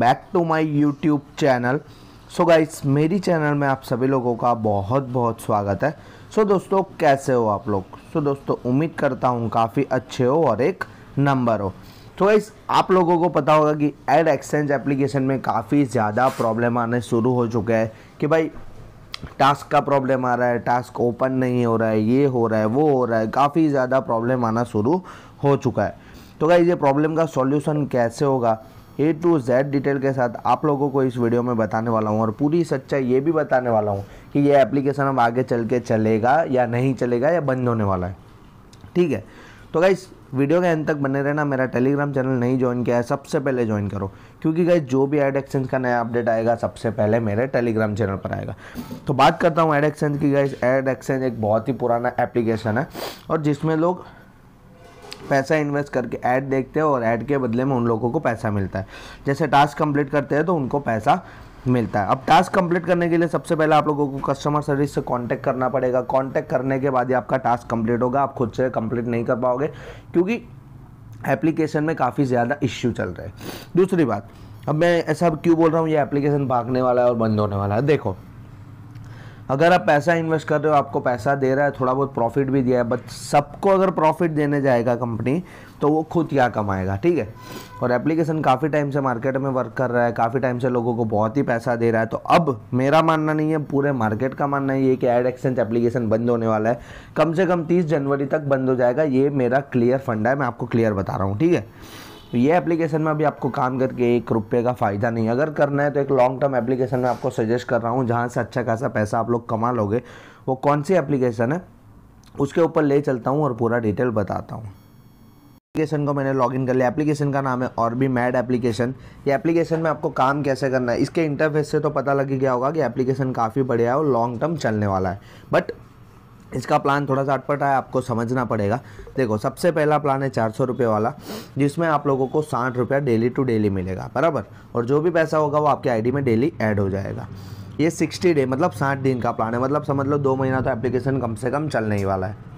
back to my YouTube channel so guys मेरी channel में आप सभी लोगों का बहुत बहुत स्वागत है सो so, दोस्तों कैसे हो आप लोग सो so, दोस्तों उम्मीद करता हूँ काफ़ी अच्छे हो और एक नंबर हो तो so, गाइस आप लोगों को पता होगा कि एड एक्सचेंज एप्लीकेशन में काफ़ी ज़्यादा प्रॉब्लम आने शुरू हो चुके हैं कि भाई टास्क का प्रॉब्लम आ रहा है टास्क ओपन नहीं हो रहा है ये हो रहा है वो हो रहा है काफ़ी ज़्यादा प्रॉब्लम आना शुरू हो चुका है तो गाइज ये प्रॉब्लम का सॉल्यूशन कैसे होगा ए टू जेड डिटेल के साथ आप लोगों को इस वीडियो में बताने वाला हूँ और पूरी सच्चाई ये भी बताने वाला हूँ कि ये एप्लीकेशन अब आगे चल के चलेगा या नहीं चलेगा या बंद होने वाला है ठीक है तो गाइस वीडियो के अंत तक बने रहना मेरा टेलीग्राम चैनल नहीं ज्वाइन किया है सबसे पहले ज्वाइन करो क्योंकि गाइस जो भी एड एक्सचेंज का नया अपडेट आएगा सबसे पहले मेरे टेलीग्राम चैनल पर आएगा तो बात करता हूँ एड एक्सचेंज की गाइस एड एक्सचेंज एक बहुत ही पुराना एप्लीकेशन है और जिसमें लोग पैसा इन्वेस्ट करके ऐड देखते हैं और ऐड के बदले में उन लोगों को पैसा मिलता है जैसे टास्क कंप्लीट करते हैं तो उनको पैसा मिलता है अब टास्क कंप्लीट करने के लिए सबसे पहले आप लोगों को कस्टमर सर्विस से कांटेक्ट करना पड़ेगा कांटेक्ट करने के बाद ही आपका टास्क कंप्लीट होगा आप खुद से कंप्लीट नहीं कर पाओगे क्योंकि एप्लीकेशन में काफ़ी ज़्यादा इश्यू चल रहे हैं दूसरी बात अब मैं ऐसा क्यों बोल रहा हूँ ये एप्लीकेशन भागने वाला है और बंद होने वाला है देखो अगर आप पैसा इन्वेस्ट कर रहे हो आपको पैसा दे रहा है थोड़ा बहुत प्रॉफिट भी दिया है बट सबको अगर प्रॉफिट देने जाएगा कंपनी तो वो खुद क्या कमाएगा ठीक है और एप्लीकेशन काफ़ी टाइम से मार्केट में वर्क कर रहा है काफ़ी टाइम से लोगों को बहुत ही पैसा दे रहा है तो अब मेरा मानना नहीं है पूरे मार्केट का मानना ये कि एड एक्सचेंज एप्लीकेशन बंद होने वाला है कम से कम तीस जनवरी तक बंद हो जाएगा ये मेरा क्लियर फंड है मैं आपको क्लियर बता रहा हूँ ठीक है तो ये एप्लीकेशन में अभी आपको काम करके एक रुपये का फ़ायदा नहीं अगर करना है तो एक लॉन्ग टर्म एप्लीकेशन में आपको सजेस्ट कर रहा हूँ जहाँ से अच्छा खासा पैसा आप लोग कमा लोगे वो कौन सी एप्लीकेशन है उसके ऊपर ले चलता हूँ और पूरा डिटेल बताता हूँ एप्लीकेशन को मैंने लॉगिन कर लिया एप्लीकेशन का नाम है और भी मैड एप्लीकेशन ये एप्लीकेशन में आपको काम कैसे करना है इसके इंटरफेस से तो पता लग गया होगा कि एप्लीकेशन काफ़ी बढ़िया है और लॉन्ग टर्म चलने वाला है बट इसका प्लान थोड़ा सा अटपट है आपको समझना पड़ेगा देखो सबसे पहला प्लान है चार सौ रुपये वाला जिसमें आप लोगों को साठ रुपया डेली टू डेली मिलेगा बराबर और जो भी पैसा होगा वो आपके आईडी में डेली ऐड हो जाएगा ये सिक्सटी डे मतलब साठ दिन का प्लान है मतलब समझ लो दो महीना तो एप्लीकेशन कम से कम चलने ही वाला है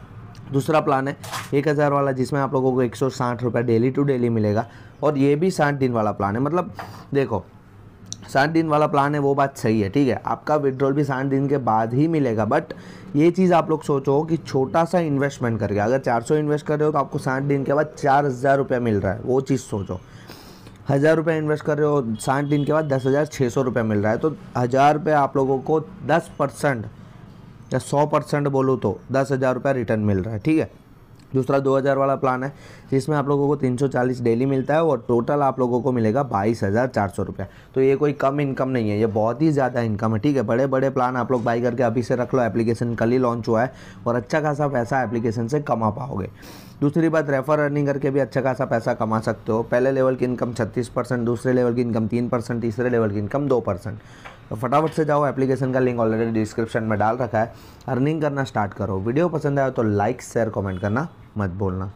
दूसरा प्लान है एक हज़ार वाला जिसमें आप लोगों को एक सौ साठ रुपये डेली टू डेली मिलेगा और ये भी साठ दिन वाला प्लान है मतलब देखो सात दिन वाला प्लान है वो बात सही है ठीक है आपका विड्रॉल भी सात दिन के बाद ही मिलेगा बट ये चीज़ आप लोग सोचो कि छोटा सा इन्वेस्टमेंट करके अगर 400 इन्वेस्ट कर रहे हो तो आपको साठ दिन के बाद चार हज़ार रुपया मिल रहा है वो चीज़ सोचो हज़ार रुपये इन्वेस्ट कर रहे हो साठ दिन के बाद दस हज़ार छः सौ रुपया मिल रहा है तो हज़ार रुपये आप लोगों को दस परसेंट या सौ परसेंट बोलो तो दस हज़ार रुपया रिटर्न मिल रहा है ठीक है दूसरा 2000 वाला प्लान है जिसमें आप लोगों को 340 डेली मिलता है और टोटल आप लोगों को मिलेगा बाईस हज़ार चार सौ तो ये कोई कम इनकम नहीं है ये बहुत ही ज़्यादा इनकम है ठीक है बड़े बड़े प्लान आप लोग बाई करके अभी से रख लो एप्लीकेशन कल ही लॉन्च हुआ है और अच्छा खासा पैसा एप्लीकेशन से कमा पाओगे दूसरी बात रेफर अर्निंग करके भी अच्छा खासा पैसा कमा सकते हो पहले लेवल की इनकम छत्तीस परसेंट दूसरे लेवल की इनकम तीन परसेंट तीसरे लेवल की इनकम दो परसेंट तो फटाफट से जाओ एप्लीकेशन का लिंक ऑलरेडी डिस्क्रिप्शन में डाल रखा है अर्निंग करना स्टार्ट करो वीडियो पसंद आया तो लाइक शेयर कमेंट करना मत बोलना